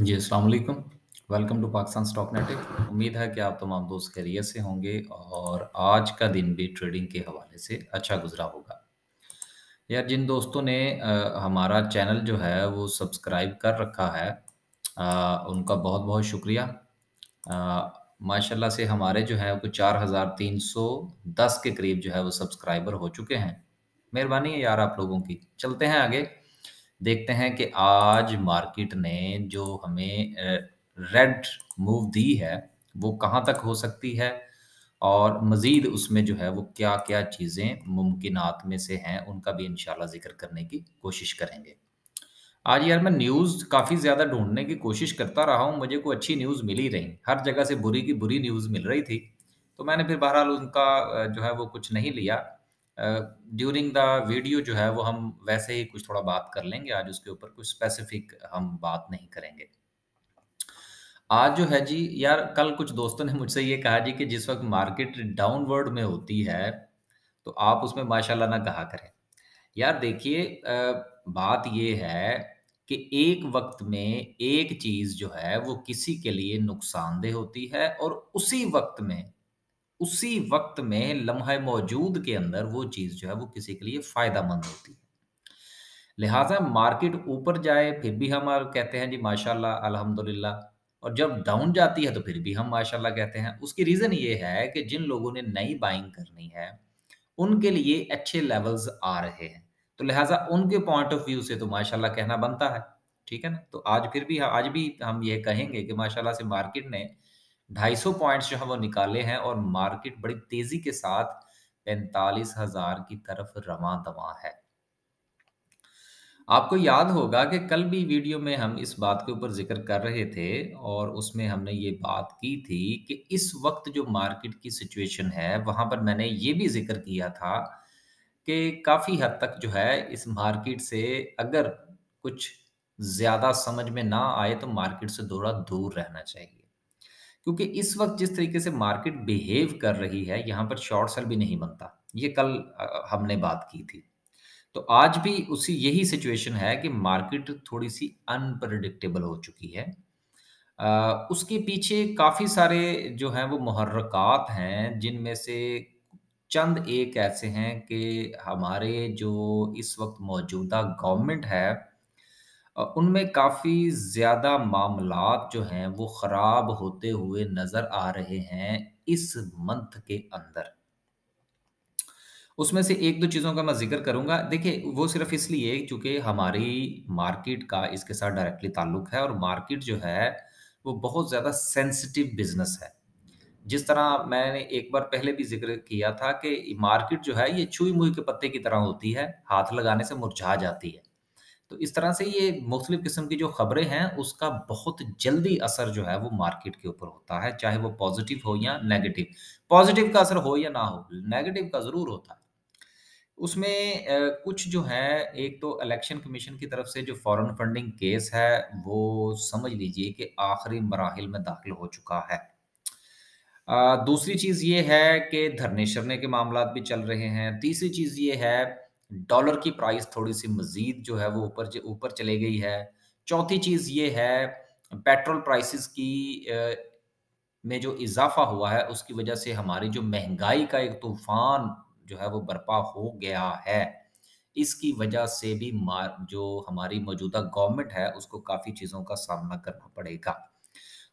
जी अस्सलाम वालेकुम welcome to Pakistan stock नेटिक उम्मीद है कि आप तमाम दोस्त खैरियत से होंगे और आज का दिन भी ट्रेडिंग के हवाले से अच्छा गुजरा होगा यार जिन दोस्तों ने आ, हमारा चैनल जो है वो सब्सक्राइब कर रखा है आ, उनका बहुत बहुत शुक्रिया माशाल्लाह से हमारे जो है वो चार हज़ार तीन सौ दस के करीब जो है वो सब्सक्राइबर हो चुके हैं मेहरबानी है यार आप लोगों की चलते हैं आगे देखते हैं कि आज मार्केट ने जो हमें रेड मूव दी है वो कहाँ तक हो सकती है और मज़ीद उसमें जो है वो क्या क्या चीज़ें मुमकिन में से हैं उनका भी इन जिक्र करने की कोशिश करेंगे आज यार मैं न्यूज़ काफ़ी ज़्यादा ढूंढने की कोशिश करता रहा हूँ मुझे कोई अच्छी न्यूज़ मिली रही हर जगह से बुरी की बुरी न्यूज़ मिल रही थी तो मैंने फिर बहरहाल उनका जो है वो कुछ नहीं लिया ड्यूरिंग द वीडियो जो है वो हम वैसे ही कुछ थोड़ा बात कर लेंगे आज उसके ऊपर कुछ स्पेसिफिक हम बात नहीं करेंगे आज जो है जी यार कल कुछ दोस्तों ने मुझसे ये कहा जी कि जिस वक्त मार्केट डाउनवर्ड में होती है तो आप उसमें माशाल्लाह ना कहा करें यार देखिए बात ये है कि एक वक्त में एक चीज़ जो है वो किसी के लिए नुकसानदेह होती है और उसी वक्त में उसी वक्त में लम्हा मौजूद के अंदर वो चीज़ जो है वो किसी के लिए फ़ायदा मंद होती है लिहाजा मार्केट ऊपर जाए फिर भी हम कहते हैं जी माशाल्लाह अल्हम्दुलिल्लाह और जब डाउन जाती है तो फिर भी हम माशाल्लाह कहते हैं उसकी रीज़न ये है कि जिन लोगों ने नई बाइंग करनी है उनके लिए अच्छे लेवल्स आ रहे हैं तो लिहाजा उनके पॉइंट ऑफ व्यू से तो माशाल्लाह कहना बनता है ठीक है ना तो आज फिर भी आज भी हम ये कहेंगे कि माशाल्लाह से मार्केट ने ढाई सौ पॉइंट्स जो है वो निकाले हैं और मार्केट बड़ी तेजी के साथ पैंतालीस हजार की तरफ रवा दवा है आपको याद होगा कि कल भी वीडियो में हम इस बात के ऊपर जिक्र कर रहे थे और उसमें हमने ये बात की थी कि इस वक्त जो मार्केट की सिचुएशन है वहां पर मैंने ये भी जिक्र किया था कि काफ़ी हद तक जो है इस मार्केट से अगर कुछ ज़्यादा समझ में ना आए तो मार्केट से थोड़ा दूर रहना चाहिए क्योंकि इस वक्त जिस तरीके से मार्केट बिहेव कर रही है यहाँ पर शॉर्ट सेल भी नहीं बनता ये कल हमने बात की थी तो आज भी उसी यही सिचुएशन है कि मार्केट थोड़ी सी अनप्रडिक्टेबल हो चुकी है आ, उसके पीछे काफ़ी सारे जो हैं वो महरक़ात हैं जिनमें से चंद एक ऐसे हैं कि हमारे जो इस वक्त मौजूदा गवर्नमेंट है उनमें काफ़ी ज़्यादा मामलात जो हैं वो ख़राब होते हुए नज़र आ रहे हैं इस मंथ के अंदर। उसमें से एक दो चीज़ों का मैं ज़िक्र करूंगा देखिए, वो सिर्फ़ इसलिए क्योंकि हमारी मार्केट का इसके साथ डायरेक्टली ताल्लुक है और मार्केट जो है, वो बहुत ज़्यादा सेंसिटिव बिज़नेस है। जिस तरह मैंने एक बार पहले भी ज़िक्र किया था कि मार्केट जो है, ये छुई-मुई के पत्ते की तरह होती है, हाथ लगाने से मुरझा जाती है। तो इस तरह से ये मुख्तलिफ किस्म की जो खबरें हैं उसका बहुत जल्दी असर जो है वो मार्केट के ऊपर होता है चाहे वो पॉजिटिव हो या नेगेटिव पॉजिटिव का असर हो या ना हो नेगेटिव का ज़रूर होता है उसमें कुछ जो है एक तो इलेक्शन कमीशन की तरफ से जो फॉरेन फंडिंग केस है वो समझ लीजिए कि आखिरी मराहल में दाखिल हो चुका है दूसरी चीज़ ये है कि धरने शरने के मामला भी चल रहे हैं तीसरी चीज़ ये है डॉलर की प्राइस थोड़ी सी मजीद जो है वो ऊपर ऊपर चले गई है चौथी चीज़ ये है पेट्रोल प्राइसेस की में जो इजाफा हुआ है उसकी वजह से हमारी जो महंगाई का एक तूफान जो है वो बर्पा हो गया है इसकी वजह से भी मार जो हमारी मौजूदा गवर्नमेंट है उसको काफ़ी चीज़ों का सामना करना पड़ेगा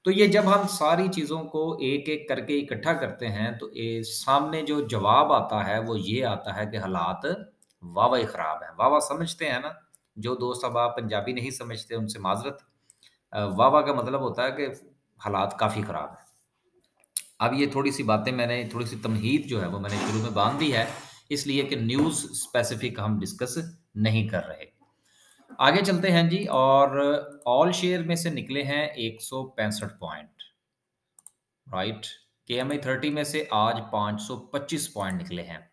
तो ये जब हम सारी चीज़ों को एक एक करके इकट्ठा करते हैं तो ये सामने जो जवाब आता है वो ये आता है कि हालात वाह खराब है वाह समझते हैं ना जो दोस्त अब आप पंजाबी नहीं समझते उनसे माजरत वाह का मतलब होता है कि हालात काफ़ी ख़राब है अब ये थोड़ी सी बातें मैंने थोड़ी सी तमहीद जो है वो मैंने शुरू में बांध दी है इसलिए कि न्यूज़ स्पेसिफिक हम डिस्कस नहीं कर रहे आगे चलते हैं जी और ऑल शेयर में से निकले हैं एक point right K M I thirty में से आज 525 पॉइंट निकले हैं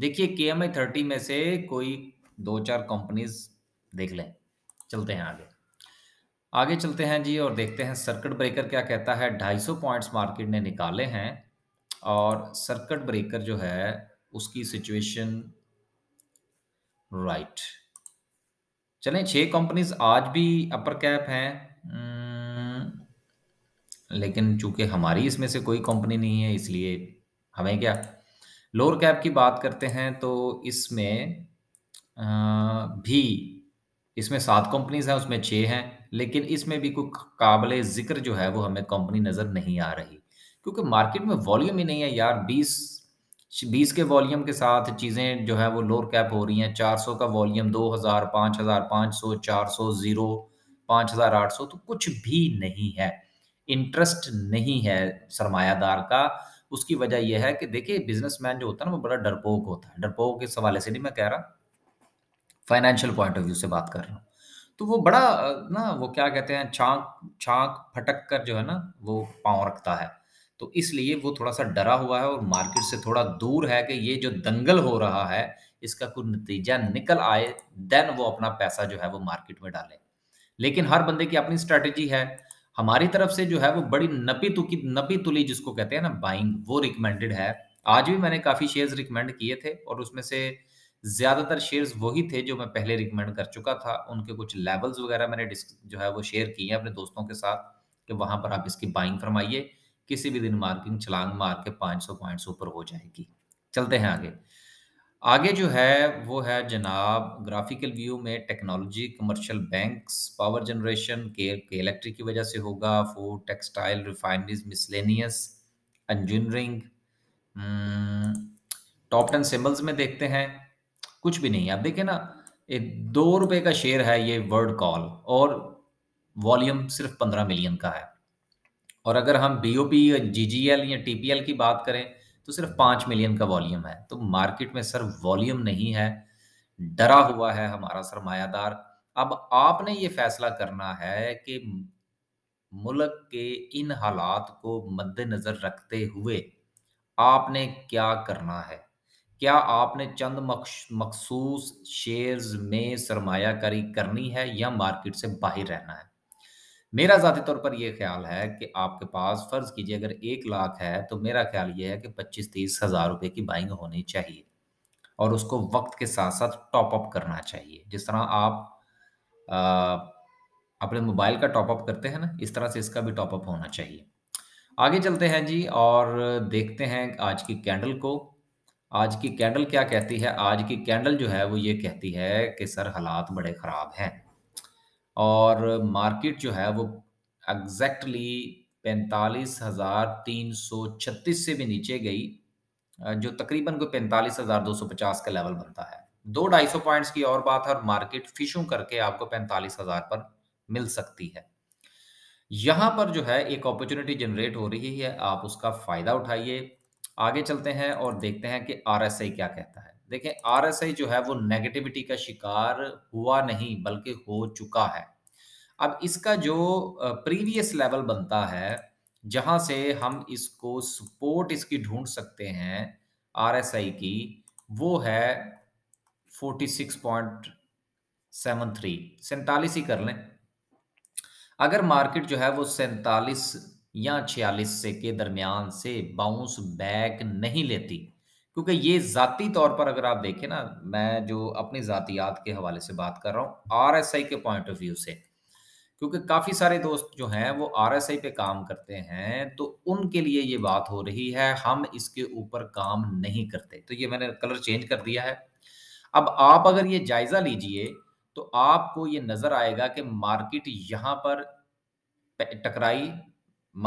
देखिए के एम आई थर्टी में से कोई दो चार कंपनीज देख लें चलते हैं आगे आगे चलते हैं जी और देखते हैं सर्किट ब्रेकर क्या कहता है 250 पॉइंट्स मार्केट ने निकाले हैं और सर्किट ब्रेकर जो है उसकी सिचुएशन राइट चलें छह कंपनीज आज भी अपर कैप हैं hmm, लेकिन चूंकि हमारी इसमें से कोई कंपनी नहीं है इसलिए हमें क्या लोअर कैप की बात करते हैं तो इसमें भी इसमें सात कंपनीज हैं उसमें छः हैं लेकिन इसमें भी कोई काबिल जिक्र जो है वो हमें कंपनी नज़र नहीं आ रही क्योंकि मार्केट में वॉल्यूम ही नहीं है यार बीस बीस के वॉल्यूम के साथ चीज़ें जो है वो लोअर कैप हो रही हैं चार सौ का वॉल्यूम दो हजार हजार सौ चार सौ जीरो पाँच हजार आठ सौ तो कुछ भी नहीं है इंटरेस्ट नहीं है सरमायादार का उसकी वजह यह है कि देखिए बिजनेसमैन जो होता है ना वो बड़ा डरपोक होता है डरपोक के हवाले से नहीं मैं कह रहा फाइनेंशियल पॉइंट ऑफ व्यू से बात कर रहा हूँ तो वो बड़ा ना वो क्या कहते हैं छाक छाक फटक कर जो है ना वो पाँव रखता है तो इसलिए वो थोड़ा सा डरा हुआ है और मार्केट से थोड़ा दूर है कि ये जो दंगल हो रहा है इसका कोई नतीजा निकल आए देन वो अपना पैसा जो है वो मार्केट में डाले लेकिन हर बंदे की अपनी स्ट्रेटेजी है हमारी तरफ से जो है वो बड़ी नपी तुकी नपी तुली जिसको कहते हैं ना बाइंग वो रिकमेंडेड है आज भी मैंने काफी शेयर्स रिकमेंड किए थे और उसमें से ज्यादातर शेयर्स वही थे जो मैं पहले रिकमेंड कर चुका था उनके कुछ लेवल्स वगैरह मैंने जो है वो शेयर किए हैं अपने दोस्तों के साथ कि वहां पर आप इसकी बाइंग फरमाइए किसी भी दिन मार्किंग छलांग मार के 500 पॉइंट्स ऊपर हो जाएगी चलते हैं आगे आगे जो है वो है जनाब ग्राफिकल व्यू में technology commercial banks power generation के, के इलेक्ट्रिक की वजह से होगा food textile refineries miscellaneous engineering top ten symbols में देखते हैं कुछ भी नहीं आप देखें ना ये दो रुपए का शेयर है ये वर्ड कॉल और वॉल्यूम सिर्फ पंद्रह मिलियन का है और अगर हम बी ओ पी या जी जी एल या टी पी एल की बात करें तो सिर्फ पाँच मिलियन का वॉल्यूम है तो मार्केट में सर वॉल्यूम नहीं है डरा हुआ है हमारा सरमायादार अब आपने ये फैसला करना है कि मुल्क के इन हालात को मद्देनजर रखते हुए आपने क्या करना है क्या आपने चंद मखसूस शेयर्स में सरमायाकारी करनी है या मार्केट से बाहर रहना है मेरा ज़ाती तौर पर यह ख्याल है कि आपके पास फ़र्ज़ कीजिए अगर एक लाख है तो मेरा ख्याल ये है कि पच्चीस तीस हज़ार रुपये की बाइंग होनी चाहिए और उसको वक्त के साथ साथ टॉपअप करना चाहिए जिस तरह आप आ, अपने मोबाइल का टॉपअप करते हैं ना इस तरह से इसका भी टॉपअप होना चाहिए आगे चलते हैं जी और देखते हैं आज की कैंडल को आज की कैंडल क्या कहती है आज की कैंडल जो है वो ये कहती है कि सर हालात बड़े ख़राब हैं और मार्केट जो है वो एग्जैक्टली पैंतालीस हजार तीन सौ छत्तीस से भी नीचे गई जो तकरीबन कोई पैंतालीस हजार दो सौ पचास का लेवल बनता है दो ढाई सौ पॉइंट्स की और बात है और मार्केट फिशों करके आपको पैंतालीस हजार पर मिल सकती है यहां पर जो है एक अपॉर्चुनिटी जनरेट हो रही है आप उसका फायदा उठाइए आगे चलते हैं और देखते हैं कि आर क्या कहता है देखें आरएसआई जो है वो नेगेटिविटी का शिकार हुआ नहीं बल्कि हो चुका है अब इसका जो प्रीवियस लेवल बनता है जहां से हम इसको सपोर्ट इसकी ढूंढ सकते हैं आरएसआई की वो है 46.73 सैतालीस ही कर लें अगर मार्केट जो है वो सैतालीस या छियालीस से के दरमियान से बाउंस बैक नहीं लेती क्योंकि ये ज़ाती तौर पर अगर आप देखें ना मैं जो अपनी ज़ातियात के हवाले से बात कर रहा हूँ आर एस आई के पॉइंट ऑफ व्यू से क्योंकि काफ़ी सारे दोस्त जो हैं वो आर एस आई पे काम करते हैं तो उनके लिए ये बात हो रही है हम इसके ऊपर काम नहीं करते तो ये मैंने कलर चेंज कर दिया है अब आप अगर ये जायज़ा लीजिए तो आपको ये नज़र आएगा कि मार्केट यहाँ पर टकराई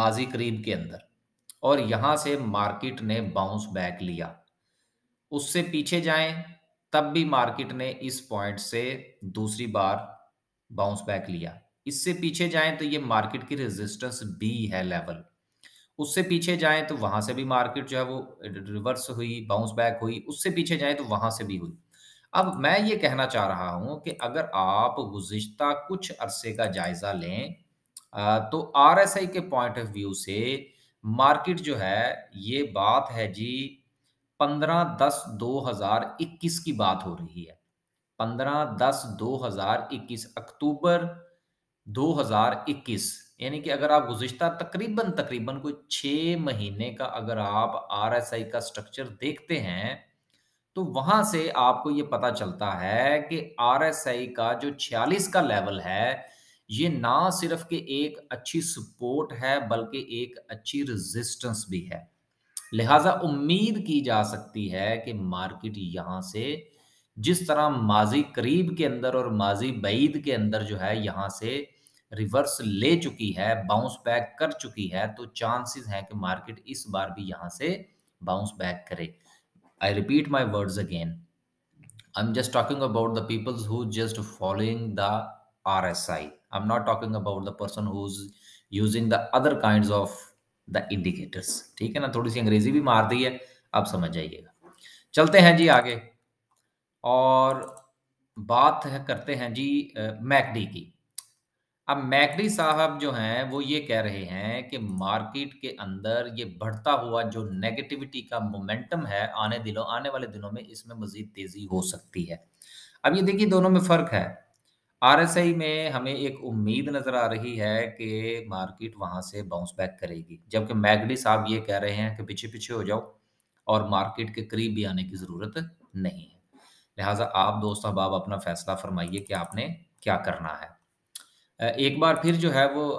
माजी करीब के अंदर और यहाँ से मार्केट ने बाउंस बैक लिया उससे पीछे जाएं तब भी मार्केट ने इस पॉइंट से दूसरी बार बाउंस बैक लिया इससे पीछे जाएं तो ये मार्केट की रेजिस्टेंस बी है लेवल उससे पीछे जाएं तो वहां से भी मार्केट जो है वो रिवर्स हुई बाउंस बैक हुई उससे पीछे जाएं तो वहां से भी हुई अब मैं ये कहना चाह रहा हूं कि अगर आप गुजश्ता कुछ अरसे का जायजा लें तो आर के पॉइंट ऑफ व्यू से मार्केट जो है ये बात है जी पंद्रह दस दो हजार इक्कीस की बात हो रही है पंद्रह दस दो हजार इक्कीस अक्टूबर दो हजार इक्कीस यानी कि अगर आप गुजशत तकरीबन तकरीबन कोई छ महीने का अगर आप आर एस आई का स्ट्रक्चर देखते हैं तो वहां से आपको ये पता चलता है कि आर एस आई का जो छियालीस का लेवल है ये ना सिर्फ के एक अच्छी सपोर्ट है बल्कि एक अच्छी रेजिस्टेंस भी है लिहाजा उम्मीद की जा सकती है कि मार्केट यहाँ से जिस तरह माजी करीब के अंदर और माजी बईद के अंदर जो है यहाँ से रिवर्स ले चुकी है बाउंस बैक कर चुकी है तो चांसेस हैं कि मार्केट इस बार भी यहाँ से बाउंस बैक करे I repeat my words again I am just talking about the peoples who just following the R S I I am not talking about the person who is using the other kind of the indicators ठीक है ना थोड़ी सी अंग्रेजी भी मार दी है आप समझ जाइएगा चलते हैं जी आगे और बात है, करते हैं जी मैकडी की अब मैकडी साहब जो हैं वो ये कह रहे हैं कि मार्केट के अंदर ये बढ़ता हुआ जो नेगेटिविटी का मोमेंटम है आने दिनों आने वाले दिनों में इसमें मजीद तेजी हो सकती है अब ये देखिए दोनों में फर्क है आरएसआई में हमें एक उम्मीद नजर आ रही है कि मार्केट वहां से बाउंस बैक करेगी जबकि मैगडी साहब ये कह रहे हैं कि पीछे पीछे हो जाओ और मार्केट के करीब भी आने की जरूरत नहीं है लिहाजा आप दोस्त अहबाब अपना फैसला फरमाइए कि आपने क्या करना है एक बार फिर जो है वो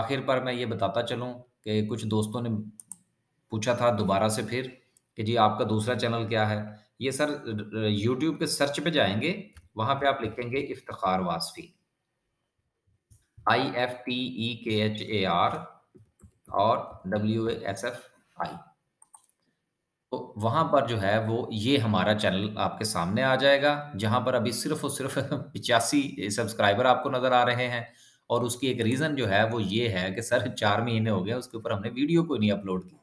आखिर पर मैं ये बताता चलूँ कि कुछ दोस्तों ने पूछा था दोबारा से फिर कि जी आपका दूसरा चैनल क्या है ये सर यूट्यूब के सर्च पे जाएंगे वहां पे आप लिखेंगे इफ्तार वासफी I F T E K H A R और डब्ल्यू एस एफ आई तो वहां पर जो है वो ये हमारा चैनल आपके सामने आ जाएगा जहां पर अभी सिर्फ और सिर्फ पिचासी सब्सक्राइबर आपको नजर आ रहे हैं और उसकी एक रीजन जो है वो ये है कि सर चार महीने हो गए उसके ऊपर हमने वीडियो को नहीं अपलोड की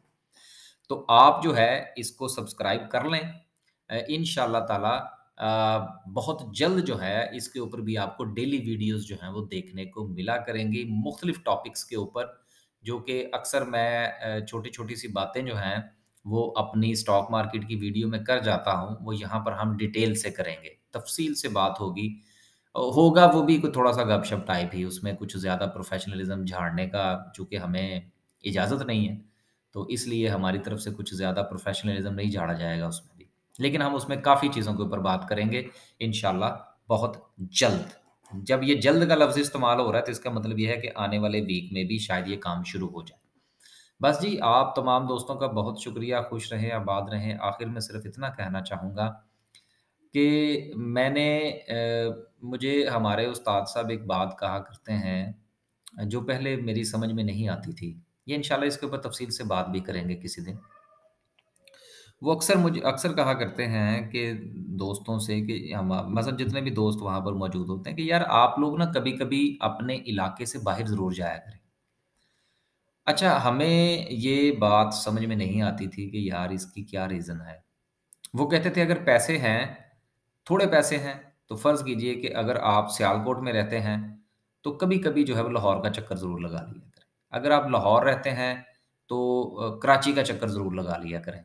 तो आप जो है इसको सब्सक्राइब कर लें इन ताला बहुत जल्द जो है इसके ऊपर भी आपको डेली वीडियोस जो हैं वो देखने को मिला करेंगी मुख्तलिफ टॉपिक्स के ऊपर जो कि अक्सर मैं छोटी छोटी सी बातें जो हैं वो अपनी स्टॉक मार्केट की वीडियो में कर जाता हूँ वो यहाँ पर हम डिटेल से करेंगे तफसील से बात होगी होगा वो भी कुछ थोड़ा सा गपशप टाइप ही उसमें कुछ ज़्यादा प्रोफेशनलिज्म झाड़ने का चूँकि हमें इजाज़त नहीं है तो इसलिए हमारी तरफ से कुछ ज़्यादा प्रोफेशनलिज्म नहीं झाड़ा जाएगा उसमें लेकिन हम उसमें काफ़ी चीज़ों के ऊपर बात करेंगे इन बहुत जल्द जब ये जल्द का लफ्ज़ इस्तेमाल हो रहा है तो इसका मतलब यह है कि आने वाले वीक में भी शायद ये काम शुरू हो जाए बस जी आप तमाम दोस्तों का बहुत शुक्रिया खुश रहें आबाद रहें आखिर में सिर्फ इतना कहना चाहूँगा कि मैंने आ, मुझे हमारे उस्ताद साहब एक बात कहा करते हैं जो पहले मेरी समझ में नहीं आती थी ये इनशाला इसके ऊपर तफसील से बात भी करेंगे किसी दिन वो अक्सर मुझे अक्सर कहा करते हैं कि दोस्तों से कि हम मतलब जितने भी दोस्त वहाँ पर मौजूद होते हैं कि यार आप लोग ना कभी कभी अपने इलाके से बाहर ज़रूर जाया करें अच्छा हमें ये बात समझ में नहीं आती थी कि यार इसकी क्या रीज़न है वो कहते थे अगर पैसे हैं थोड़े पैसे हैं तो फ़र्ज़ कीजिए कि अगर आप सियालकोट में रहते हैं तो कभी कभी जो है वो लाहौर का चक्कर ज़रूर लगा लिया करें अगर आप लाहौर रहते हैं तो कराची का चक्कर ज़रूर लगा लिया करें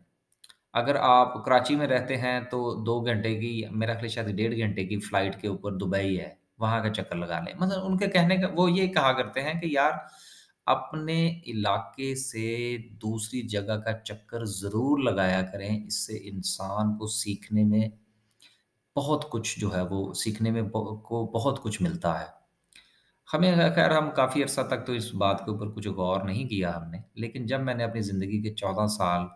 अगर आप कराची में रहते हैं तो दो घंटे की मेरा ख़्याल शायद डेढ़ घंटे की फ़्लाइट के ऊपर दुबई है, वहाँ का चक्कर लगा लें। मतलब उनके कहने का वो ये कहा करते हैं कि यार अपने इलाके से दूसरी जगह का चक्कर ज़रूर लगाया करें, इससे इंसान को सीखने में बहुत कुछ जो है वो सीखने में को बहुत कुछ मिलता है। हमें ख़ैर हम काफ़ी अरसा तक तो इस बात के ऊपर कुछ गौर नहीं किया हमने, लेकिन जब मैंने अपनी ज़िंदगी के चौदह साल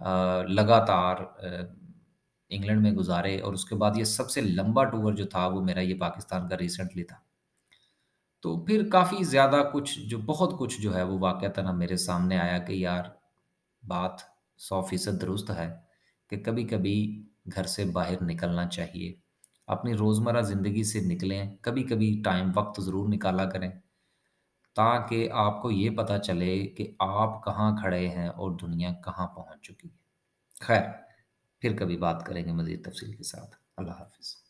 लगातार इंग्लैंड में गुजारे और उसके बाद ये सबसे लंबा टूर जो था वो मेरा ये पाकिस्तान का रिसेंटली था तो फिर काफ़ी ज़्यादा कुछ जो बहुत कुछ जो है वो वाक़ता मेरे सामने आया कि यार बात सौ फीसद दुरुस्त है कि कभी कभी घर से बाहर निकलना चाहिए अपनी रोज़मर्रा ज़िंदगी से निकलें कभी कभी टाइम वक्त ज़रूर निकाला करें ताकि आपको ये पता चले कि आप कहाँ खड़े हैं और दुनिया कहाँ पहुँच चुकी है खैर फिर कभी बात करेंगे मज़ीद तफसील के साथ अल्लाह हाफिज़